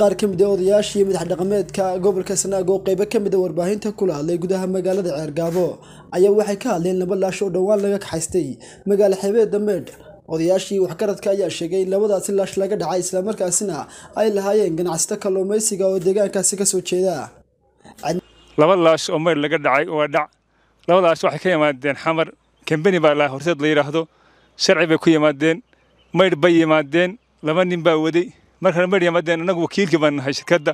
qaar ka mid ah odayaashii madax dhaqameedka gobolka sanaago qaybo ka mid a ah warbaahinta kula hadlay gudaha magaalada ceergaabo ayaa waxay ka hadleen laba laash oo dhowaan laga kaxaystay magaala xebeeda meedh odayaashii waxgaradka ayaa sheegay in labadaasi laash laga dhacay islamarkaasina ay lahaayeen ganacsato kalluumaysiga oo deegaankaasi kasoo jeeda laba laash oo meydh laga dhacay waa dhac labada laash waxay ka yimaadeen xamar kambeni baa la horseed la yidhaahdo sharci bay ku yimaadeen meydh bay yimaadeen laba nin baa waday markana maydhyan haddeen innagu wakiilkii baan nahay shirkadda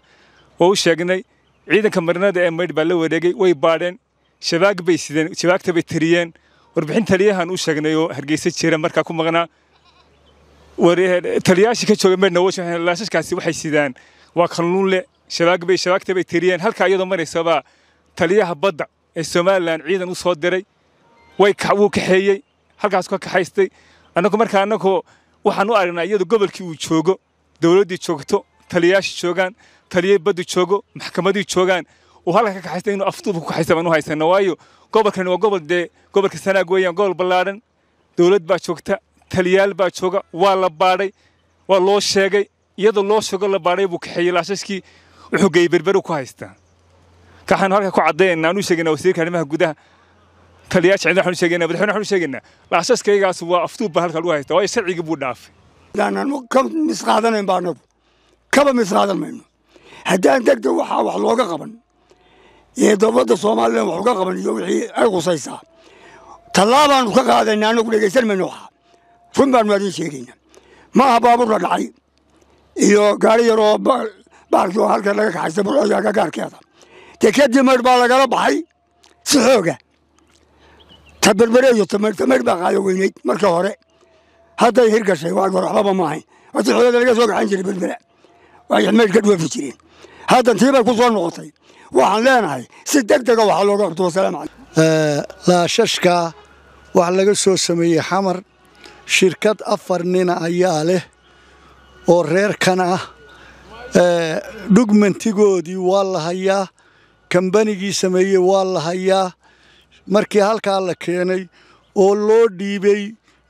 oo u sheegnay ciidanka marinada ee maydh baa la wareegay way baadheen shabaag bay sideen shabaagta bay tiriyeen warbixin taliyahan u sheegnay oo hargeysa jira markaa ku maqnaa eh, taliyaashii ka joogay maydhna laashashkaasi waxay sidaan waa kalluunle shabaag bay shabaagta bay tiriyeen halkaa iyadoo maraysabaa taliyaha badda ee somalilan ciidan usoo diray way wuu kaxeeyey halkaas ka kaxaystay annagu markaa annagoo waxaan u aragnaa iyadoo gobolkii uu joogo dowladii joogto taliyayaasha joogaan taliye baddu joogo maxkamadii joogaan uu halka ka kaxaysta inuu afduubka ku kaxaysta baan u haysanno waayo gobolkani waa gobol dee gobolka sanaag weeyaan gobol ballaadhan dowlad baa joogta taliyaal baa jooga waa la baadhay waa loo sheegay iyadoo loo sheego la baadhay buu kaxeeyey laashashkii wuxuu geeyey berberu ku haystaa kaxaanu halka ku caddaynaa anu sheegaynaa wasiirka arrimaha gudaha taliyaasha ciidan waxaanu sheegaynaa madaxweyne waxaanu sheegaynaa laashaskaygaas waa afduub baa halka lagu haystaa waayo sharcigii buu dhaafay ka mis qaadanayn kaba misqaadan mayno haddaan degdeg waxaa wax looga qaban ee dowladda somalilan wax uga qaban iyo wixii ay khusaysaa tallaabaanu ka qaadayna anagu dhegaysan mayno waxa run baanu adin sheegayna maaha aha baabuur la dhacay iyo gaari yar oo baarkii oo halkan laga kaxaysa burcooda agagaarkeeda dee kadib mayr baa lagala baxay si xooga ta berbereeyo iyo tamaydh baa qaada weynayd markii hore hadday hirgashay wax gor laga soo gaxan jiray belbela waay ka dhoofi jireen haddan tii bay ku soo noqotay waxaan leenahay si deg dega waxaa looga horto wasalaamu caleykum eh, laashashka waxaa laga soo sameeyey xamar shirkad afar nina ah ayaa leh oo reerkan ah eh, dhugmantigoodii waa la hayaa kambanigii sameeyey waa la hayaa markii halkaa la keenay oo loo dhiibay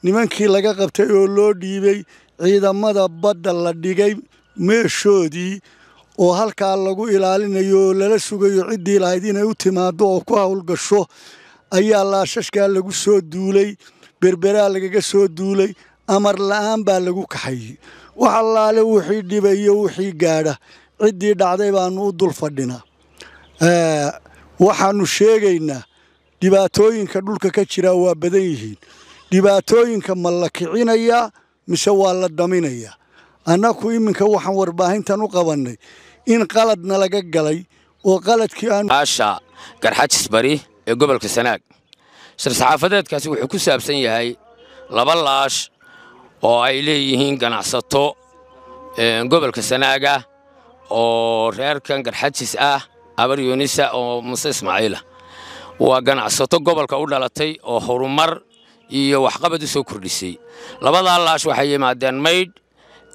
nimankii laga qabtay oo loo dhiibay ciidamada badda la dhigay meeshoodii oo halkaa lagu ilaalinayo oo lala sugayo ciddii lahayd inay u timaado oo ku howlgasho ayaa laashashkaa lagu soo duulay berberaa lagaga soo duulay amar la'aan baa lagu kaxayey wax allaale wixii iyo wixii gaadha ciddii dhacday baanu u dul fadhinaa waxaanu sheegaynaa dhibaatooyinka dhulka ka jiraa waa badan yihiin dhibaatooyinka ma la kicinayaa mise waa la dhaminayaa annaku iminka waxaan warbaahintan u qabannay in qaladna laga galay oo qaladkii aasha garxajis bari ee gobolka sanaag shir-saxaafadeedkaasi wuxuu ku saabsan yahay laba laash oo ay leeyihiin ganacsato eh, gobolka sanaaga oo reerkan garxajis ah abar yuunisa oo muse ismaaciila ah. waa ganacsato gobolka u dhalatay oo horumar iyo waxqabad u soo kordhisay labadaa laash waxay yimaadeen maydh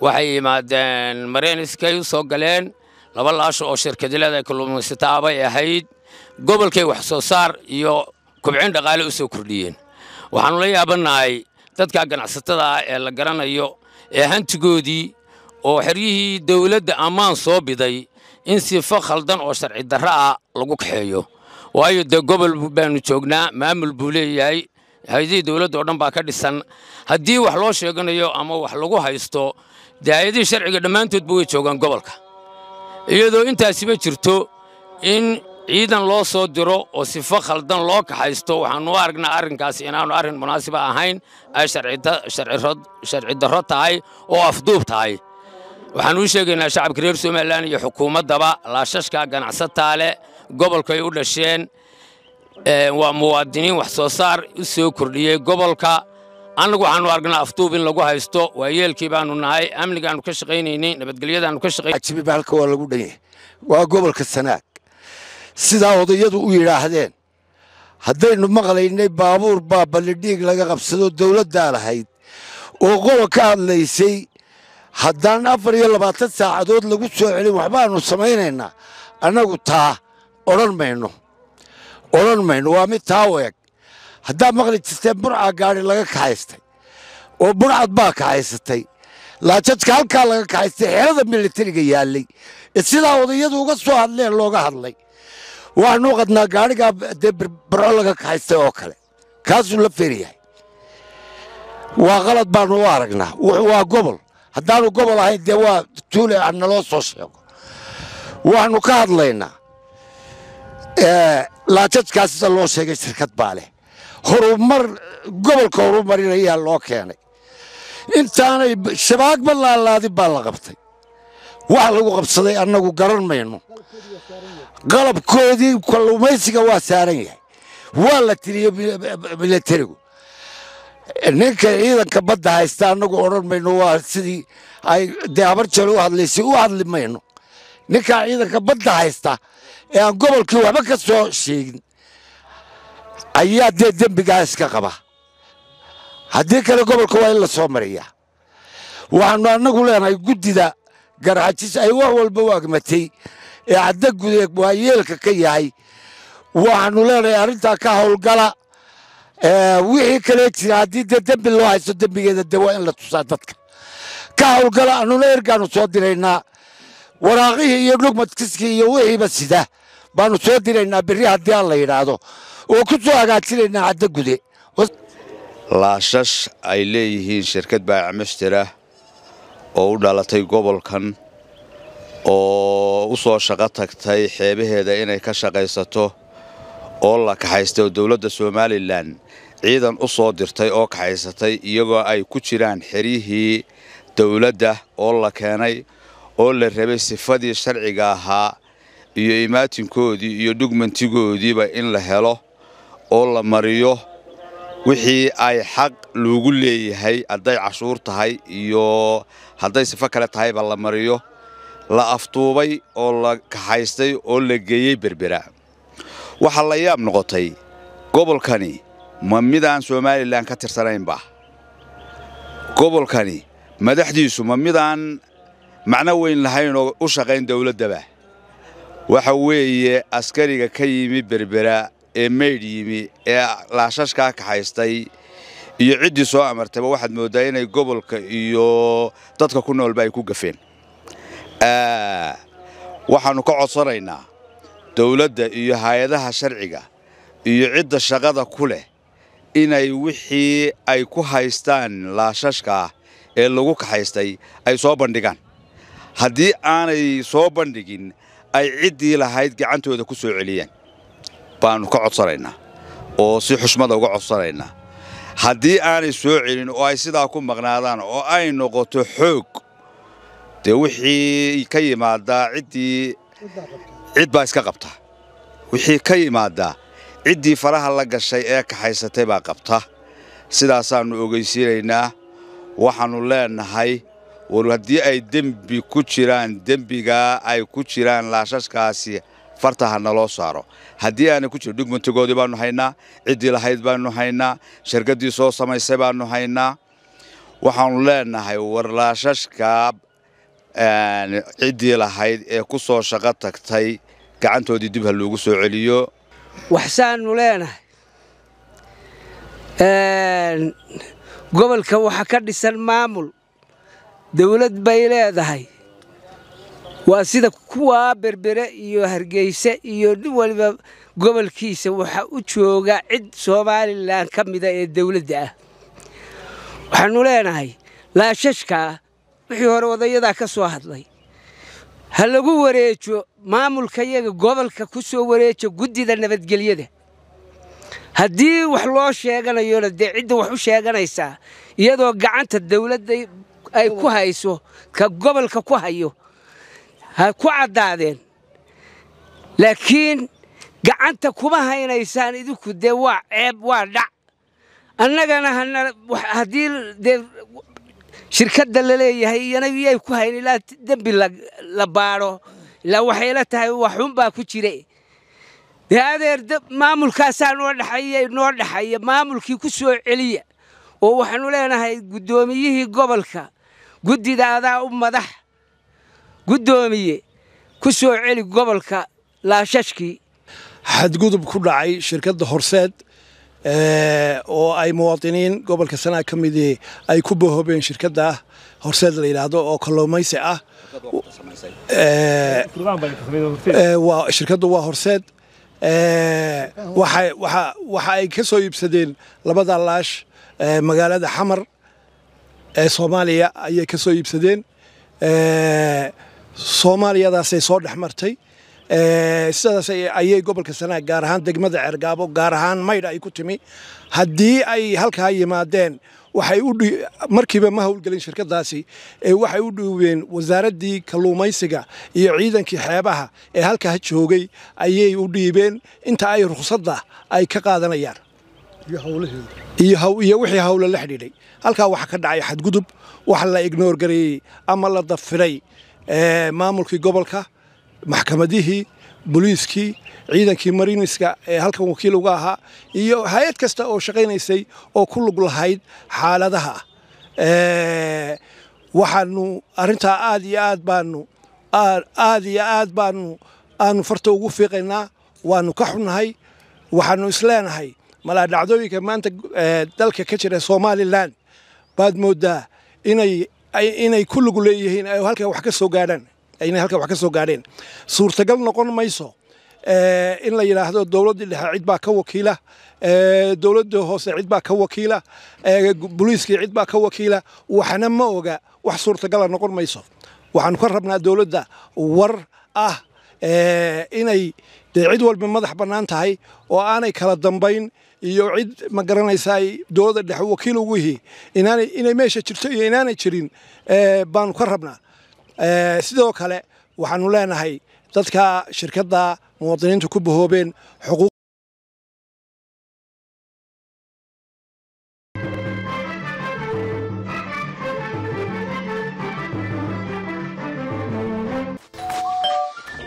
waxay yimaadeen mareyniskay u soo galeen laba laash oo shirkadilada kalluumaysato ahayd gobolkay wax soo saar iyo kubcin dhaqaale u soo kordhiyeen waxaannu la yaabannahay dadka ganacsatada ah ee la garanayo ee hantigoodii oo xeryihii dawladda ammaan soo biday in sifo khaldan oo sharci darro ah lagu kaxeeyo waayo dee gobol baanu joognaa maamul buu leeyahay hay-adihii dowladda oo dhan baa ka dhisan haddii wax loo sheeganayo ama wax lagu haysto dee hay sharciga dhammaantoodba way joogaan gobolka iyadoo intaasiba jirto in ciidan loo soo diro oo sifo khaldan loo kaxaysto waxaanu u aragnaa arrinkaas inaanu arrin munaasiba ahayn ay sharci darro tahay oo afduub tahay waxaanu u sheegaynaa shacabka reer somalilan iyo xukuumaddaba laashashka ganacsataa leh gobolkay u dhasheen waa muwaadiniin wax soo saar u soo kordhiyey gobolka annagu waxaanu aragnaa afduub in lagu haysto waayeelkii baanu nahay amnigaannu ka shaqaynaynay nabadgelyadaannu ka shaqayajibi baalka waa lagu dhanyay waa gobolka sanaag sidaa odayadu u yidhaahdeen haddaynu maqlaynay baabuur baa ballidhiig laga qabsado dowladdaa lahayd oo qodob ka hadlaysay haddaan afar iyo labaatan saacadood lagu soo celin waxbaanu samaynaynaa annagu taa odhan mayno odhan mayno waa mid taa u haddaad maqli jirteen burca gaari laga kaxaystay oo burcad baa kaxaysatay laajajka halkaa laga kaxaystay xerada milatariga yaallay sidaa odayadu uga soo hadleen looga hadlay waxaanuu qadnaa gaadhigaa dee barco laga kaxaystay oo kale kaasuu la feeryahay waa qalad baanu u aragnaa waa gobol haddaanu gobol ahayn dee waa tuule ah naloo soo sheego waxaannu ka hadlaynaa laajajkaas sida loo sheegay shirkad baa leh horumar gobolka horumarinayaa loo keenay intaanay shabaagba laalaadin baa la qabtay waxa lagu qabsaday annagu garan mayno qalabkoodii kalluumaysiga waa saaran yahay waa la tiriyo milatarigu ninka ciidanka badda haysta annagu odhan mayno waa sidii ay dee habar jale u hadlaysay u hadli mayno ninkaa ciidanka badda haysta ee aan gobolkii waxba ka soo sheegin ayaa dee dembigaa iska qaba haddii kale gobolka waa in la soo mariyaa waxaannu annagu leenahay guddida garxajis ay wax walba u agmatay ee cadda gudeeg waayeelka ka yahay waxaannu leenahay arrintaa ka howlgala wixii kale jira haddii dee dembi loo haysto dembigeeda dee waa in la tusaa dadka ka howlgala annuna ergaanu soo diraynaa waraaqihii iyo dhugmadkiskii iyo wixiiba sida baanu soo diraynaa berri haddii aan la yidhaahdo oo ku soo hagaajinaynaa caddo gude laashash ay leeyihiin shirkad baacmashtirah oo u dhalatay gobolkan oo u soo shaqo tagtay xeebaheeda inay ka shaqaysato oo la kaxaystay oo dowladda somalilan ciidan u soo dirtay oo kaxaysatay iyagoo ay ku jiraan xeryihii dowladda oo la keenay oo la rabay sifadii sharciga ahaa iyo imaatinkoodii iyo dhugmantigoodiiba in la helo oo la mariyo wixii ay xaq loogu leeyahay hadday cashuur tahay iyo hadday sifo kale tahayba la mariyo la aftuubay oo la kaxaystay oo la geeyey berbera waxaa la yaab noqotay gobolkani ma midaan somalilan ka tirsanaynba gobolkani madaxdiisu ma midaan macno weyn lahayn oo u shaqayn dowladdaba waxa weeye askariga ka yimi berbera ee maydh yimi ee laashashkaa kaxaystay iyo ciddii soo amartayba waxaad mooddaa inay gobolka iyo dadka ku noolba ay ku gafeen waxaanu ka codsanaynaa dawladda iyo hay-adaha sharciga iyo cidda shaqada ku leh inay wixii ay ku haystaan laashashkaah ee lagu kaxaystay ay soo bandhigaan haddii aanay soo bandhigin ay ciddii lahayd gacantooda ku soo celiyeen baannu ka codsanaynaa oo si xushmada uga codsanaynaa haddii aanay soo celin oo ay sidaa ku maqnaadaan oo ay noqoto xoog dee wixii ka yimaaddaa ciddii cid baa iska qabta wixii ka yimaadaa ciddii faraha la gashay ee kaxaysatay baa qabta sidaasaanu ogeysiinaynaa waxaanu leenahay war haddii ay dembi ku jiraan dembigaa ay ku jiraan laashashkaasi farta ha naloo saaro haddii aanay ku jiro dhugmantigoodii baanu haynaa ciddii lahayd baanu haynaa shargaddii soo samaysay baanu haynaa waxaanu leenahay war warlaashashka ciddii lahayd ee ku soo shaqo tagtay gacantoodii dib ha loogu soo celiyo waxsaanu leenahay gobolka waxaa ka dhisan maamul dawlad bay leedahay waa sida kuwaa berbere iyo hargeyse iyo nin waliba gobolkiisa waxaa u jooga cid somalilan ka mida ee dawladda ah waxaanu leenahay laashashkaa wixii hore odayadaa ka soo hadlay ha lagu wareejo maamulka yaga gobolka ku soo wareeja guddida nabadgelyada haddii wax loo sheeganayona dee cidda wax u sheeganaysaa iyadoo gacanta dawladda ay ku hayso ka gobolka ku hayo ha ku caddaadeen laakiin gacanta kuma haynaysaan idinku dee waa ceeb waa dhac annagana haddii dee shirkadda laleeyahay iyana yay ku hayn ilaa dembi la baadho ilaa waxayla tahay waxxun baa ku jira dee adeer maamulkaasaa noo dhaxaya noo dhaxaya maamulkii ku soo celiya oo waxaanu leenahay guddoomiyihii gobolka guddidaadaa u madax guddoomiye ku soo celi gobolka laashashkii xadgudub ku dhacay shirkadda horseed eh, oo ay muwaadiniin gobolka sanaa ka midii eh, ay ku bohobeen shirkadda horseed la yidhaahdo oo kalluumaysi ah eh, shirkaddu waa horseed waxa ay ka soo iibsadeen labada laash magaalada xamar ee soomaaliya ayay ka soo iibsadeen soomaaliyadaasay soo dhex martay sidaas ayay gobolka sanaag gaar ahaan degmada ceergaabo gaar ahaan maydha ay ku timi haddii ay halkaa yimaadeen waxay u markiiba ma howlgelin shirkadaasi waxay u dhiibeen wasaaraddii kalluumaysiga iyo ciidankii xeebaha ee halkaa joogay ayay u dhiibeen inta ay rukhsadda ay ka qaadanayaan iyo wixii hawlo la xidhiidhay halkaa waxaa ka dhacay xadgudub wax la ignoor gareeyey ama la dafiray maamulkii gobolka maxkamadihii boliiskii ciidankii mariiniska ee halkan wakiil uga ahaa iyo hay-ad kasta oo shaqaynaysay oo ku lug lahayd xaaladaha waxaanu arintaa aad iyo aad baanu aad iyo aad baanu aanu farta ugu fiiqaynaa waanu ka xunnahay waxaanu isleenahay malaa dhacdooyinka maanta eh, dalka ka jira somalilan baad moodaa inay ku lug leeyihiin halkan wax ka soo gaadhaan inay halkan wax ka soo gaadheen suurtagal noqon mayso eh, in la yidhaahdo dowladdii dhexe cid baa ka wakiila eh, dowladda hoose cid baa ka wakiila buliiskii cid baa ka wakiila waxna ma oga wax suurtagala ah noqon mayso waxaanu ka rabnaa dowladda war ah inay dee cid walba madax bannaan tahay oo aanay kala dambayn iyo cid ma garanaysaa dooda dhex wakiil ugu yihi inay meesha jirto iyo inaanay jirin eh, baanu ka rabnaa eh, sidoo kale waxaanu leenahay dadka shirkadda muwaadiniinta ku bahoobeen xuquuq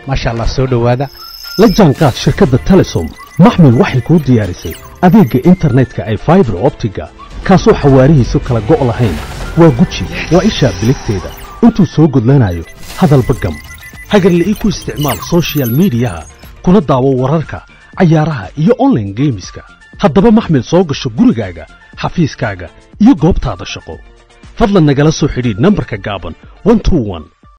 maasha allah soo dhowaada la jaanqaad shirkadda telesom maxmed waxay kuu diyaarisay adeegga internetka ee faibar optiga kaasoo xawaarihiisu kala go' lahayn waa guji waa ishaa biligteeda intuu soo gudlanaayo hadalba gam hagarli'ii ku isticmaal sochial midiyaha kuna daawo wararka cayaaraha iyo onlaine geemiska haddaba maxmil soo gasho gurigaaga xafiiskaaga iyo goobtaada shaqo fadlan nagala soo xidhiidh nambarka gaaban